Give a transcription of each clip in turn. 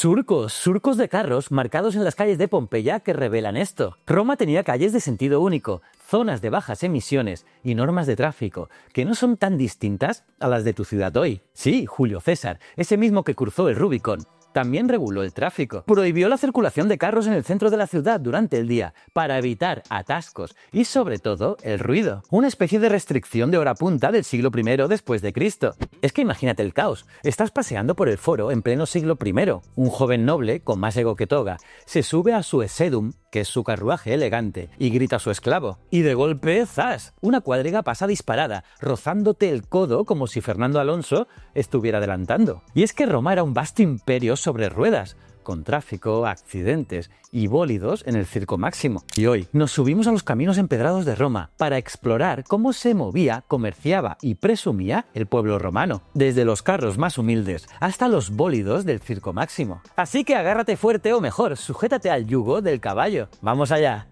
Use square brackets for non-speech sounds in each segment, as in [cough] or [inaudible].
Surcos, surcos de carros marcados en las calles de Pompeya que revelan esto. Roma tenía calles de sentido único, zonas de bajas emisiones y normas de tráfico, que no son tan distintas a las de tu ciudad hoy. Sí, Julio César, ese mismo que cruzó el Rubicón, también reguló el tráfico. Prohibió la circulación de carros en el centro de la ciudad durante el día para evitar atascos y sobre todo el ruido. Una especie de restricción de hora punta del siglo I después de Cristo. Es que imagínate el caos. Estás paseando por el foro en pleno siglo I. Un joven noble, con más ego que toga, se sube a su Esedum que es su carruaje elegante, y grita a su esclavo. Y de golpe, ¡zas! Una cuadriga pasa disparada, rozándote el codo como si Fernando Alonso estuviera adelantando. Y es que Roma era un vasto imperio sobre ruedas, con tráfico, accidentes y bólidos en el circo máximo. Y hoy nos subimos a los caminos empedrados de Roma para explorar cómo se movía, comerciaba y presumía el pueblo romano, desde los carros más humildes hasta los bólidos del circo máximo. Así que agárrate fuerte o mejor, sujétate al yugo del caballo. ¡Vamos allá!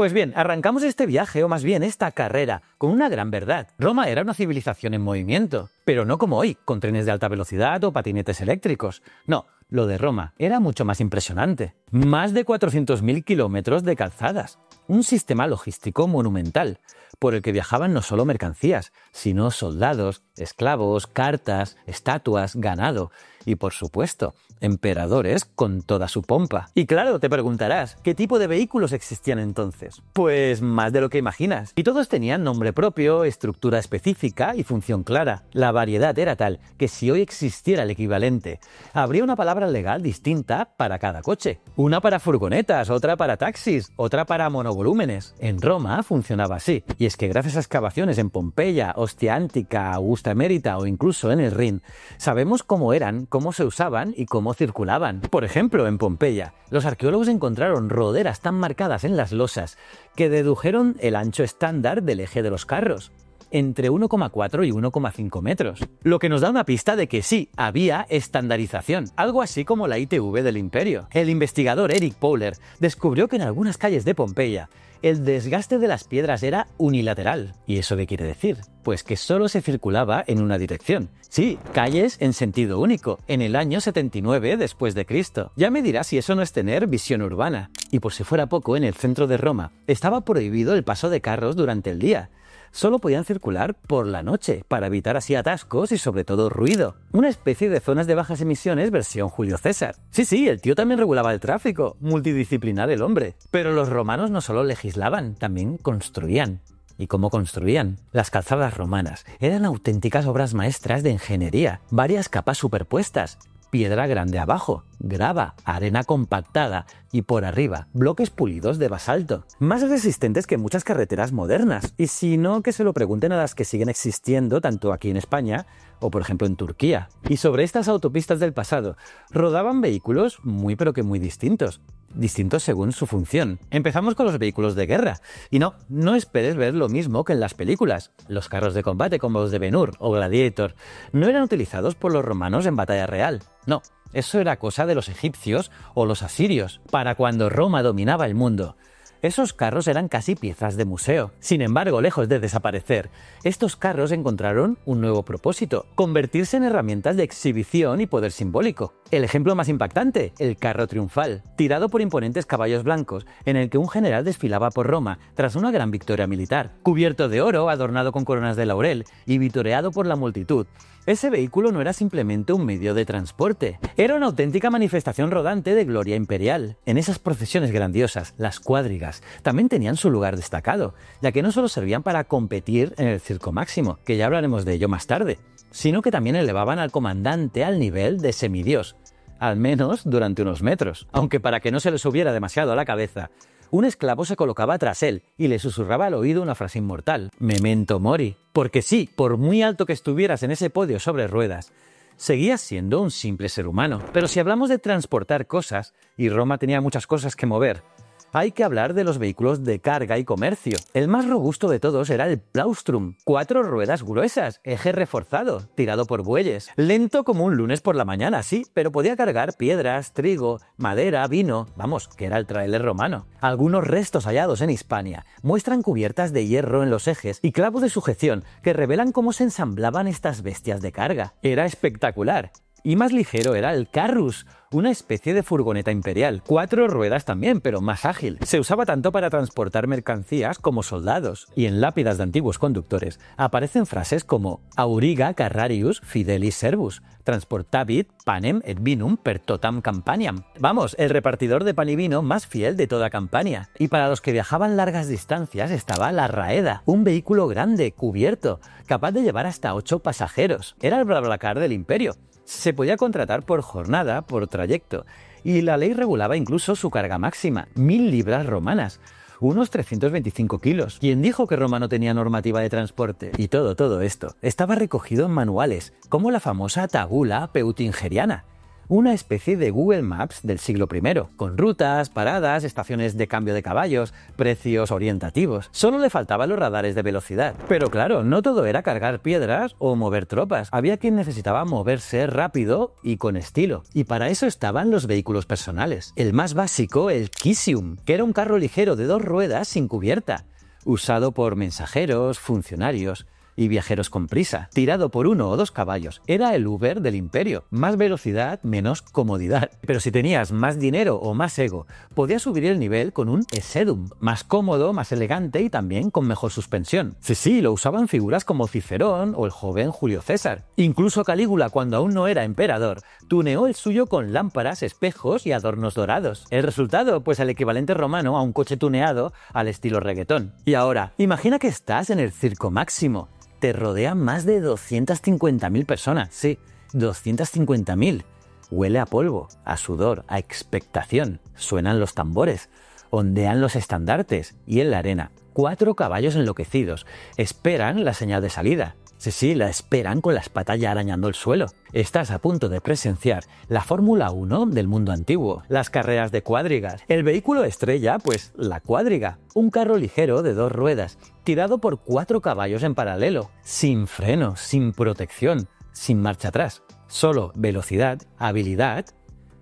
Pues bien, arrancamos este viaje, o más bien esta carrera, con una gran verdad. Roma era una civilización en movimiento, pero no como hoy, con trenes de alta velocidad o patinetes eléctricos. No, lo de Roma era mucho más impresionante. Más de 400.000 kilómetros de calzadas, un sistema logístico monumental, por el que viajaban no solo mercancías, sino soldados, esclavos, cartas, estatuas, ganado y, por supuesto, emperadores con toda su pompa. Y claro, te preguntarás, ¿qué tipo de vehículos existían entonces? Pues más de lo que imaginas. Y todos tenían nombre propio, estructura específica y función clara. La variedad era tal que si hoy existiera el equivalente, habría una palabra legal distinta para cada coche. Una para furgonetas, otra para taxis, otra para monovolúmenes. En Roma funcionaba así. Y es que gracias a excavaciones en Pompeya, Ostia Antica, Augusta Emérita o incluso en el Rin, sabemos cómo eran, cómo se usaban y cómo circulaban. Por ejemplo, en Pompeya, los arqueólogos encontraron roderas tan marcadas en las losas que dedujeron el ancho estándar del eje de los carros entre 1,4 y 1,5 metros, lo que nos da una pista de que sí, había estandarización, algo así como la ITV del imperio. El investigador Eric Powler descubrió que en algunas calles de Pompeya el desgaste de las piedras era unilateral. ¿Y eso qué quiere decir? Pues que solo se circulaba en una dirección. Sí, calles en sentido único, en el año 79 después de Cristo. Ya me dirás si eso no es tener visión urbana. Y por si fuera poco, en el centro de Roma estaba prohibido el paso de carros durante el día, solo podían circular por la noche, para evitar así atascos y sobre todo ruido. Una especie de zonas de bajas emisiones versión Julio César. Sí, sí, el tío también regulaba el tráfico, multidisciplinar el hombre. Pero los romanos no solo legislaban, también construían y cómo construían. Las calzadas romanas eran auténticas obras maestras de ingeniería, varias capas superpuestas, piedra grande abajo, grava, arena compactada y por arriba bloques pulidos de basalto, más resistentes que muchas carreteras modernas. Y si no, que se lo pregunten a las que siguen existiendo tanto aquí en España o por ejemplo en Turquía. Y sobre estas autopistas del pasado, rodaban vehículos muy pero que muy distintos distintos según su función. Empezamos con los vehículos de guerra. Y no, no esperes ver lo mismo que en las películas. Los carros de combate como los de Venur o Gladiator no eran utilizados por los romanos en batalla real. No, eso era cosa de los egipcios o los asirios, para cuando Roma dominaba el mundo. Esos carros eran casi piezas de museo. Sin embargo, lejos de desaparecer, estos carros encontraron un nuevo propósito, convertirse en herramientas de exhibición y poder simbólico. El ejemplo más impactante, el carro triunfal, tirado por imponentes caballos blancos, en el que un general desfilaba por Roma tras una gran victoria militar, cubierto de oro, adornado con coronas de laurel y vitoreado por la multitud. Ese vehículo no era simplemente un medio de transporte, era una auténtica manifestación rodante de gloria imperial. En esas procesiones grandiosas, las cuadrigas también tenían su lugar destacado, ya que no solo servían para competir en el circo máximo, que ya hablaremos de ello más tarde, sino que también elevaban al comandante al nivel de semidios, al menos durante unos metros, aunque para que no se les subiera demasiado a la cabeza, un esclavo se colocaba tras él y le susurraba al oído una frase inmortal, Memento Mori. Porque sí, por muy alto que estuvieras en ese podio sobre ruedas, seguías siendo un simple ser humano. Pero si hablamos de transportar cosas, y Roma tenía muchas cosas que mover, hay que hablar de los vehículos de carga y comercio. El más robusto de todos era el Plaustrum, cuatro ruedas gruesas, eje reforzado, tirado por bueyes, lento como un lunes por la mañana, sí, pero podía cargar piedras, trigo, madera, vino, vamos, que era el trailer romano. Algunos restos hallados en Hispania muestran cubiertas de hierro en los ejes y clavos de sujeción que revelan cómo se ensamblaban estas bestias de carga. Era espectacular. Y más ligero era el Carrus, una especie de furgoneta imperial. Cuatro ruedas también, pero más ágil. Se usaba tanto para transportar mercancías como soldados. Y en lápidas de antiguos conductores aparecen frases como Auriga Carrarius Fidelis Servus, transportavit panem et vinum per totam Campaniam. Vamos, el repartidor de pan y vino más fiel de toda Campania. Y para los que viajaban largas distancias estaba la Raeda, un vehículo grande, cubierto, capaz de llevar hasta ocho pasajeros. Era el BlaBlaCar del imperio se podía contratar por jornada, por trayecto, y la ley regulaba incluso su carga máxima, mil libras romanas, unos 325 kilos. ¿Quién dijo que Roma no tenía normativa de transporte? Y todo, todo esto estaba recogido en manuales, como la famosa tabula peutingeriana, una especie de Google Maps del siglo I, con rutas, paradas, estaciones de cambio de caballos, precios orientativos. Solo le faltaban los radares de velocidad. Pero claro, no todo era cargar piedras o mover tropas. Había quien necesitaba moverse rápido y con estilo. Y para eso estaban los vehículos personales. El más básico, el Kisium, que era un carro ligero de dos ruedas sin cubierta, usado por mensajeros, funcionarios, y viajeros con prisa, tirado por uno o dos caballos. Era el Uber del imperio. Más velocidad, menos comodidad. Pero si tenías más dinero o más ego, podías subir el nivel con un Esedum. más cómodo, más elegante y también con mejor suspensión. Sí, sí, lo usaban figuras como Cicerón o el joven Julio César. Incluso Calígula, cuando aún no era emperador, tuneó el suyo con lámparas, espejos y adornos dorados. El resultado, pues el equivalente romano a un coche tuneado al estilo reggaetón. Y ahora, imagina que estás en el circo máximo te rodean más de 250.000 personas, sí, 250.000. Huele a polvo, a sudor, a expectación, suenan los tambores, ondean los estandartes y en la arena. Cuatro caballos enloquecidos esperan la señal de salida. Sí, sí, la esperan con la ya arañando el suelo. Estás a punto de presenciar la Fórmula 1 del mundo antiguo, las carreras de cuadrigas, el vehículo estrella, pues la cuadriga, un carro ligero de dos ruedas, tirado por cuatro caballos en paralelo, sin freno, sin protección, sin marcha atrás, solo velocidad, habilidad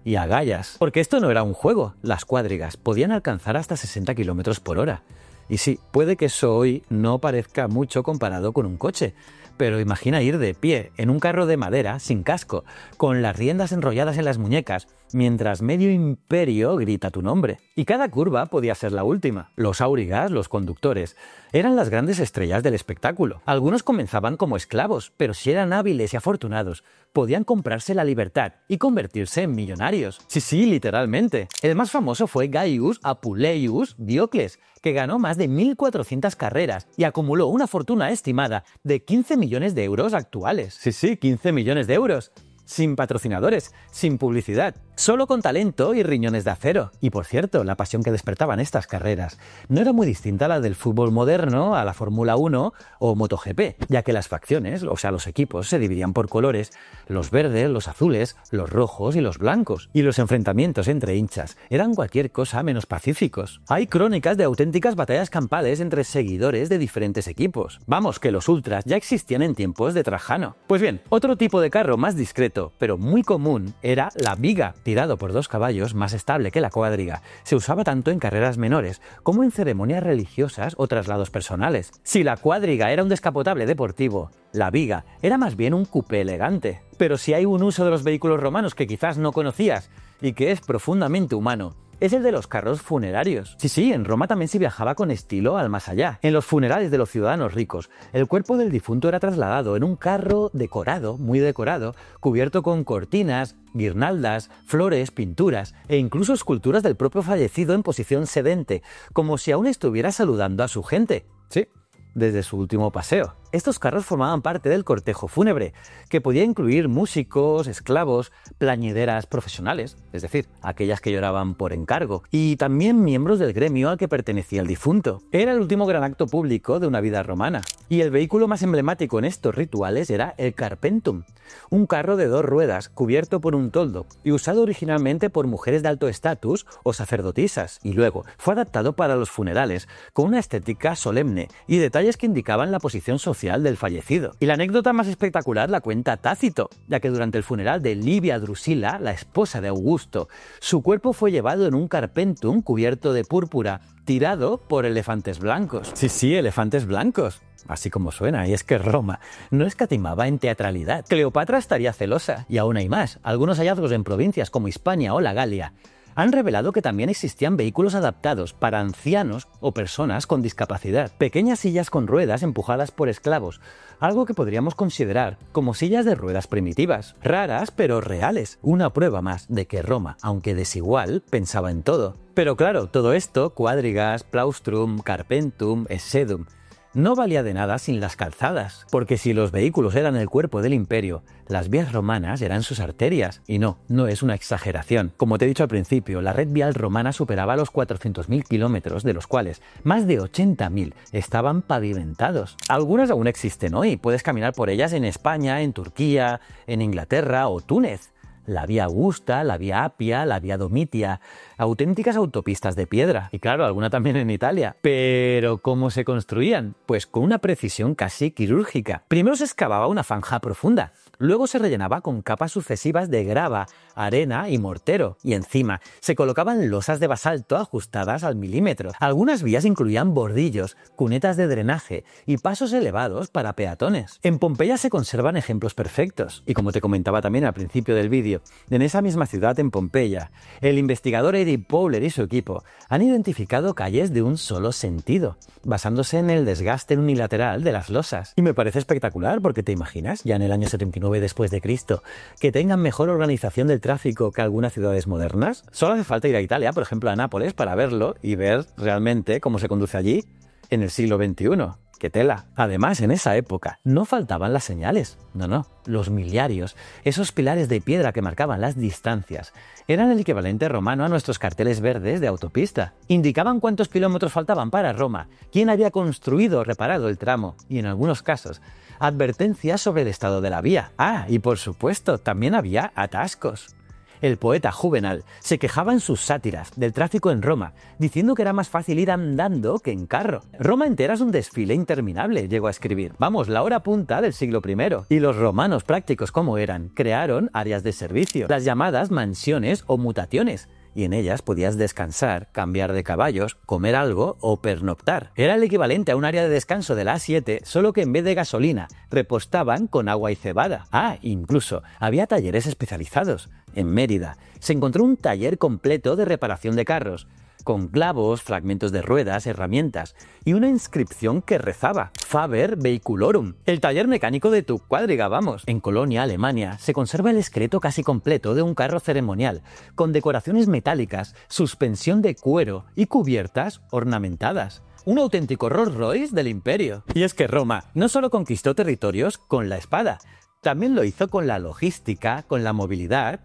y agallas. Porque esto no era un juego, las cuadrigas podían alcanzar hasta 60 km por hora. Y sí, puede que eso hoy no parezca mucho comparado con un coche, pero imagina ir de pie, en un carro de madera, sin casco, con las riendas enrolladas en las muñecas, mientras medio imperio grita tu nombre. Y cada curva podía ser la última. Los aurigas, los conductores, eran las grandes estrellas del espectáculo. Algunos comenzaban como esclavos, pero si eran hábiles y afortunados, podían comprarse la libertad y convertirse en millonarios. Sí, sí, literalmente. El más famoso fue Gaius Apuleius Diocles, que ganó más de 1.400 carreras y acumuló una fortuna estimada de 15 millones de euros actuales. Sí, sí, 15 millones de euros. Sin patrocinadores, sin publicidad, solo con talento y riñones de acero. Y por cierto, la pasión que despertaban estas carreras no era muy distinta a la del fútbol moderno, a la Fórmula 1 o MotoGP, ya que las facciones, o sea, los equipos, se dividían por colores, los verdes, los azules, los rojos y los blancos. Y los enfrentamientos entre hinchas eran cualquier cosa menos pacíficos. Hay crónicas de auténticas batallas campales entre seguidores de diferentes equipos. Vamos, que los ultras ya existían en tiempos de Trajano. Pues bien, otro tipo de carro más discreto, pero muy común, era la viga, tirado por dos caballos, más estable que la cuadriga, se usaba tanto en carreras menores como en ceremonias religiosas o traslados personales. Si la cuadriga era un descapotable deportivo, la viga era más bien un cupé elegante. Pero si hay un uso de los vehículos romanos que quizás no conocías y que es profundamente humano, es el de los carros funerarios. Sí, sí, en Roma también se viajaba con estilo al más allá. En los funerales de los ciudadanos ricos, el cuerpo del difunto era trasladado en un carro decorado, muy decorado, cubierto con cortinas, guirnaldas, flores, pinturas e incluso esculturas del propio fallecido en posición sedente, como si aún estuviera saludando a su gente. Sí, desde su último paseo. Estos carros formaban parte del cortejo fúnebre, que podía incluir músicos, esclavos, plañideras profesionales, es decir, aquellas que lloraban por encargo, y también miembros del gremio al que pertenecía el difunto. Era el último gran acto público de una vida romana, y el vehículo más emblemático en estos rituales era el carpentum, un carro de dos ruedas cubierto por un toldo y usado originalmente por mujeres de alto estatus o sacerdotisas, y luego fue adaptado para los funerales, con una estética solemne y detalles que indicaban la posición social del fallecido. Y la anécdota más espectacular la cuenta Tácito, ya que durante el funeral de Livia Drusila, la esposa de Augusto, su cuerpo fue llevado en un carpentum cubierto de púrpura, tirado por elefantes blancos. Sí, sí, elefantes blancos así como suena, y es que Roma no escatimaba en teatralidad. Cleopatra estaría celosa, y aún hay más. Algunos hallazgos en provincias como Hispania o la Galia han revelado que también existían vehículos adaptados para ancianos o personas con discapacidad, pequeñas sillas con ruedas empujadas por esclavos, algo que podríamos considerar como sillas de ruedas primitivas, raras pero reales, una prueba más de que Roma, aunque desigual, pensaba en todo. Pero claro, todo esto, Quadrigas, plaustrum, carpentum, sedum, no valía de nada sin las calzadas, porque si los vehículos eran el cuerpo del imperio, las vías romanas eran sus arterias. Y no, no es una exageración. Como te he dicho al principio, la red vial romana superaba los 400.000 kilómetros, de los cuales más de 80.000 estaban pavimentados. Algunas aún existen hoy, puedes caminar por ellas en España, en Turquía, en Inglaterra o Túnez la vía Augusta, la vía Apia, la vía Domitia, auténticas autopistas de piedra, y claro, alguna también en Italia. Pero ¿cómo se construían? Pues con una precisión casi quirúrgica. Primero se excavaba una fanja profunda, luego se rellenaba con capas sucesivas de grava, arena y mortero, y encima se colocaban losas de basalto ajustadas al milímetro. Algunas vías incluían bordillos, cunetas de drenaje y pasos elevados para peatones. En Pompeya se conservan ejemplos perfectos, y como te comentaba también al principio del vídeo, en esa misma ciudad, en Pompeya, el investigador Eddie Powler y su equipo han identificado calles de un solo sentido, basándose en el desgaste unilateral de las losas. Y me parece espectacular porque te imaginas, ya en el año 79 después de Cristo, que tengan mejor organización del tráfico que algunas ciudades modernas. Solo hace falta ir a Italia, por ejemplo a Nápoles, para verlo y ver realmente cómo se conduce allí en el siglo XXI tela. Además, en esa época no faltaban las señales, no, no, los miliarios, esos pilares de piedra que marcaban las distancias, eran el equivalente romano a nuestros carteles verdes de autopista. Indicaban cuántos kilómetros faltaban para Roma, quién había construido o reparado el tramo, y en algunos casos, advertencias sobre el estado de la vía. Ah, y por supuesto, también había atascos el poeta Juvenal se quejaba en sus sátiras del tráfico en Roma, diciendo que era más fácil ir andando que en carro. Roma entera es un desfile interminable, llegó a escribir. Vamos, la hora punta del siglo I. Y los romanos prácticos como eran, crearon áreas de servicio, las llamadas mansiones o mutaciones, y en ellas podías descansar, cambiar de caballos, comer algo o pernoctar. Era el equivalente a un área de descanso de la A7, solo que en vez de gasolina, repostaban con agua y cebada. Ah, incluso, había talleres especializados. En Mérida, se encontró un taller completo de reparación de carros con clavos, fragmentos de ruedas, herramientas y una inscripción que rezaba Faber Vehiculorum, el taller mecánico de tu cuadriga, vamos. En Colonia, Alemania, se conserva el esqueleto casi completo de un carro ceremonial, con decoraciones metálicas, suspensión de cuero y cubiertas ornamentadas un auténtico Rolls Royce del imperio. Y es que Roma no solo conquistó territorios con la espada, también lo hizo con la logística, con la movilidad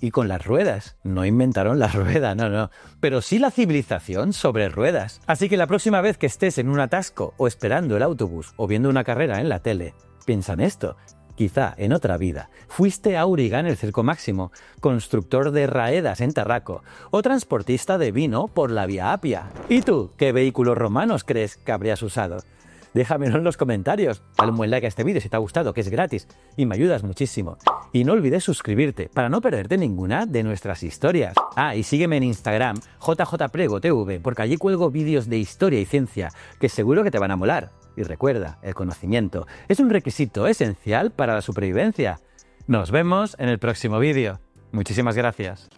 y con las ruedas. No inventaron las [laughs] ruedas, no, no. Pero sí la civilización sobre ruedas. Así que la próxima vez que estés en un atasco o esperando el autobús o viendo una carrera en la tele, piensa en esto. Quizá en otra vida fuiste auriga en el Cerco Máximo, constructor de raedas en Tarraco o transportista de vino por la Vía Apia. ¿Y tú qué vehículos romanos crees que habrías usado? Déjamelo en los comentarios, dale un buen like a este vídeo si te ha gustado, que es gratis y me ayudas muchísimo. Y no olvides suscribirte para no perderte ninguna de nuestras historias. Ah, y sígueme en Instagram, jjpregotv, porque allí cuelgo vídeos de historia y ciencia que seguro que te van a molar. Y recuerda, el conocimiento es un requisito esencial para la supervivencia. Nos vemos en el próximo vídeo. Muchísimas gracias.